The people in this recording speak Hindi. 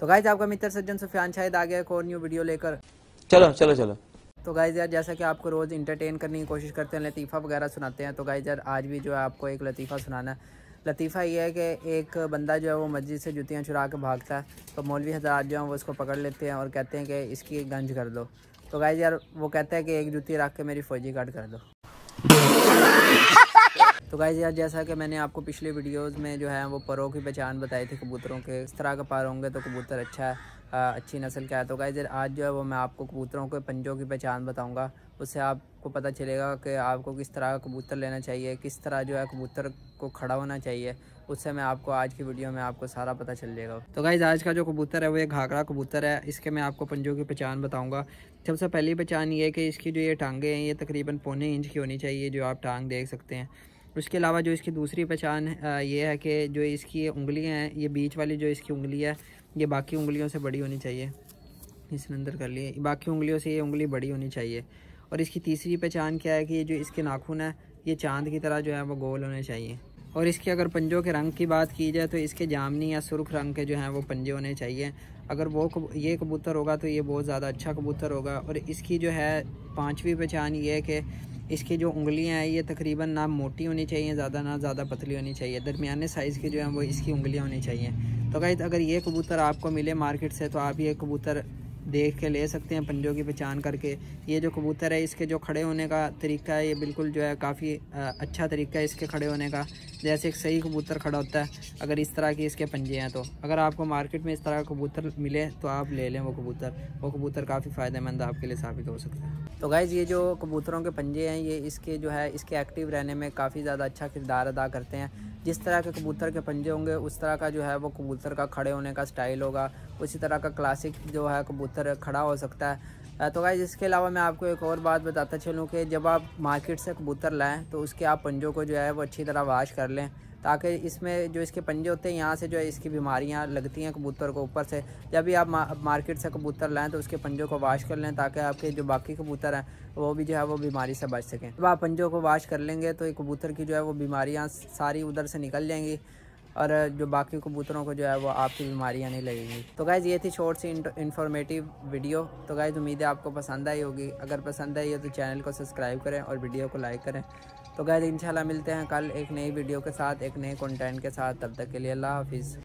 तो गाइज आपका मित्र सज्जन सुफियान शायद आ गया एक और न्यू वीडियो लेकर चलो चलो चलो तो गाइज यार जैसा कि आपको रोज़ इंटरटेन करने की कोशिश करते हैं लतीफ़ा वगैरह सुनाते हैं तो गाइज यार आज भी जो है आपको एक लतीफ़ा सुनाना लतीफ़ा ये है कि एक बंदा जो है वो मस्जिद से जुतियाँ चुरा के भागता है तो मौलवी हजरात जो है वो उसको पकड़ लेते हैं और कहते हैं कि इसकी गंज कर दो तो गाइज यार वो कहते हैं कि एक जुती रख के मेरी फ़ौजी काट कर दो तो गाइज यार जैसा कि मैंने आपको पिछले वीडियोस में जो है वो परों की पहचान बताई थी कबूतरों के इस तरह का पर होंगे तो कबूतर अच्छा आ, अच्छी नस्ल का है तो गाइज आज जो है वो मैं आपको कबूतरों के पंजों की पहचान बताऊँगा उससे आपको पता चलेगा कि आपको किस तरह का कबूतर लेना चाहिए किस तरह जो है कबूतर को खड़ा होना चाहिए उससे मैं आपको आज की वीडियो में आपको सारा पता चल जाएगा तो गाइज़ आज का जो कबूतर है वो एक घाघरा कबूतर है इसके मैं आपको पंजों की पहचान बताऊँगा सबसे पहली पहचान ये है कि इसकी जो ये टाँगें हैं ये तकरीबन पौने इंच की होनी चाहिए जो आप टांग देख सकते हैं उसके अलावा जो इसकी दूसरी पहचान ये है कि जो इसकी उंगलियाँ हैं ये बीच वाली जो इसकी उंगली है ये बाकी उंगलियों से बड़ी होनी चाहिए इसने अंदर कर लिए बाकी उंगलियों से ये उंगली बड़ी होनी चाहिए और इसकी तीसरी पहचान क्या है कि ये जो इसके नाखून है ये चांद की तरह जो है वो गोल होने चाहिए और इसके अगर पंजों के रंग की बात की जाए तो इसके जामनी या सुरख रंग के जो हैं वो पंजे होने चाहिए अगर वो कब, ये कबूतर होगा तो ये बहुत ज़्यादा अच्छा कबूतर होगा और इसकी जो है पाँचवीं पहचान ये है कि इसकी जो उंगलियां हैं ये तकरीबन ना मोटी होनी चाहिए ज़्यादा ना ज़्यादा पतली होनी चाहिए दरमियाने साइज़ की जो है वो इसकी उंगलियाँ होनी चाहिए तो गाइज अगर ये कबूतर आपको मिले मार्केट से तो आप ये कबूतर देख के ले सकते हैं पंजों की पहचान करके ये जो कबूतर है इसके जो खड़े होने का तरीका है ये बिल्कुल जो है काफ़ी अच्छा तरीका है इसके खड़े होने का जैसे एक सही कबूतर खड़ा होता है अगर इस तरह के इसके पंजे हैं तो अगर आपको मार्केट में इस तरह का कबूतर मिले तो आप ले लें वो कबूतर वो कबूतर काफ़ी फ़ायदेमंद आपके लिए साबित हो सकता है तो गाइज़ ये जो कबूतरों के पंजे हैं ये इसके जो है इसके एक्टिव रहने में काफ़ी ज़्यादा अच्छा किरदार अदा करते हैं जिस तरह के कबूतर के पंजे होंगे उस तरह का जो है वो कबूतर का खड़े होने का स्टाइल होगा उसी तरह का क्लासिक जो है कबूतर बेहतर खड़ा हो सकता है तो गाइज इसके अलावा मैं आपको एक और बात बताता चलूँ कि जब आप मार्केट से कबूतर लाएँ तो उसके आप पंजों को जो है वो अच्छी तरह वाश कर लें ताकि इसमें जो इसके पंजे होते हैं यहाँ से जो है इसकी बीमारियाँ लगती हैं कबूतर को ऊपर से जब भी आप मार्केट से कबूतर लाएँ तो उसके पंजों को वाश कर लें ताकि आपके जो बाकी कबूतर हैं वो भी जो है वो बीमारी से बच सकें जब आप पंजों को वाश कर लेंगे तो कबूतर की जो है वो बीमारियाँ सारी उधर से निकल जाएंगी और जो बाकी कबूतरों को जो है वो आपकी बीमारियाँ नहीं लगेंगी तो गाइज़ ये थी शॉर्ट सी इन्फॉर्मेटिव वीडियो तो गाइज़ उम्मीद है आपको पसंद आई होगी अगर पसंद आई हो तो चैनल को सब्सक्राइब करें और वीडियो को लाइक करें तो गाइज इंशाल्लाह मिलते हैं कल एक नई वीडियो के साथ एक नए कंटेंट के साथ तब तक के लिए अल्लाह हाफिज़